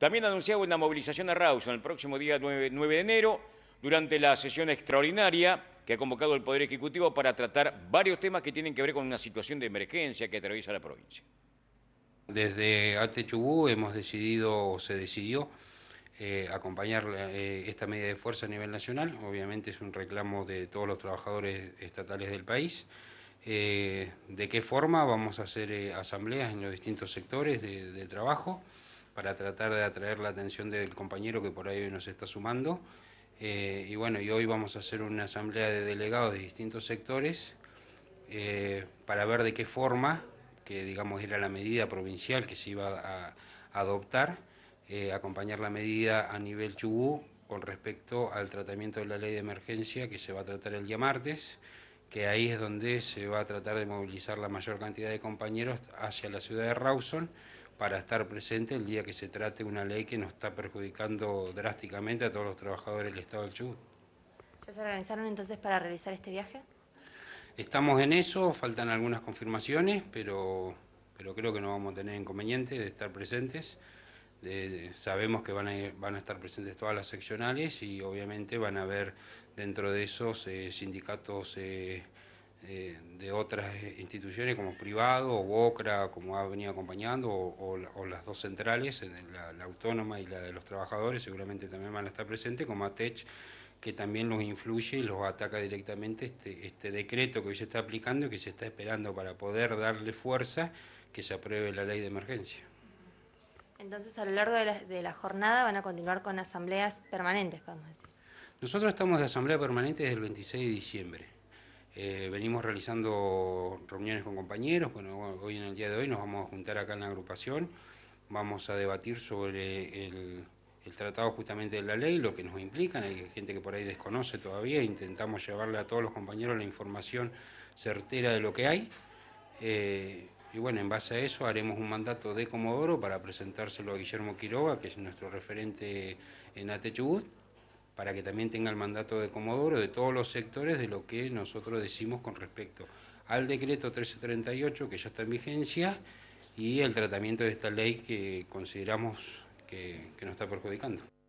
También anunciaba una movilización a Rawson el próximo día 9, de enero durante la sesión extraordinaria que ha convocado el Poder Ejecutivo para tratar varios temas que tienen que ver con una situación de emergencia que atraviesa la provincia. Desde Atechubú hemos decidido, o se decidió, eh, acompañar eh, esta medida de fuerza a nivel nacional. Obviamente es un reclamo de todos los trabajadores estatales del país. Eh, ¿De qué forma vamos a hacer asambleas en los distintos sectores de trabajo? para tratar de atraer la atención del compañero que por ahí nos está sumando. Eh, y bueno, y hoy vamos a hacer una asamblea de delegados de distintos sectores eh, para ver de qué forma, que digamos era la medida provincial que se iba a, adoptar, eh, acompañar la medida a nivel Chubú con respecto al tratamiento de la ley de emergencia que se va a tratar el día martes, que ahí es donde se va a tratar de movilizar la mayor cantidad de compañeros hacia la ciudad de Rawson para estar presente el día que se trate una ley que nos está perjudicando drásticamente a todos los trabajadores del Estado del Chubut. ¿Ya se organizaron entonces para realizar este viaje? Estamos en eso, faltan algunas confirmaciones, pero, pero creo que no vamos a tener inconveniente de estar presentes. sabemos que van a, van a estar presentes todas las seccionales y obviamente van a haber dentro de esos eh, sindicatos... Eh, eh, de otras eh, instituciones como privado o BOCRA, como ha venido acompañando, o, las dos centrales, la, autónoma y la de los trabajadores, seguramente también van a estar presentes, como ATECH, que también los influye y los ataca directamente este, este, decreto que hoy se está aplicando y que se está esperando para poder darle fuerza que se apruebe la ley de emergencia. Entonces, a lo largo de la, jornada van a continuar con asambleas permanentes, podemos decir. Nosotros estamos de asamblea permanente desde el 26 de diciembre. Eh, venimos realizando reuniones con compañeros, bueno, hoy en el día de hoy nos vamos a juntar acá en la agrupación, vamos a debatir sobre el, tratado justamente de la ley, lo que nos implica, hay gente que por ahí desconoce todavía, intentamos llevarle a todos los compañeros la información certera de lo que hay. Eh, y bueno, en base a eso haremos un mandato de Comodoro para presentárselo a Guillermo Quiroga, que es nuestro referente en Atechubut para que también tenga el mandato de Comodoro de todos los sectores de lo que nosotros decimos con respecto al decreto 1338 que ya está en vigencia y el tratamiento de esta ley que consideramos que, que nos está perjudicando.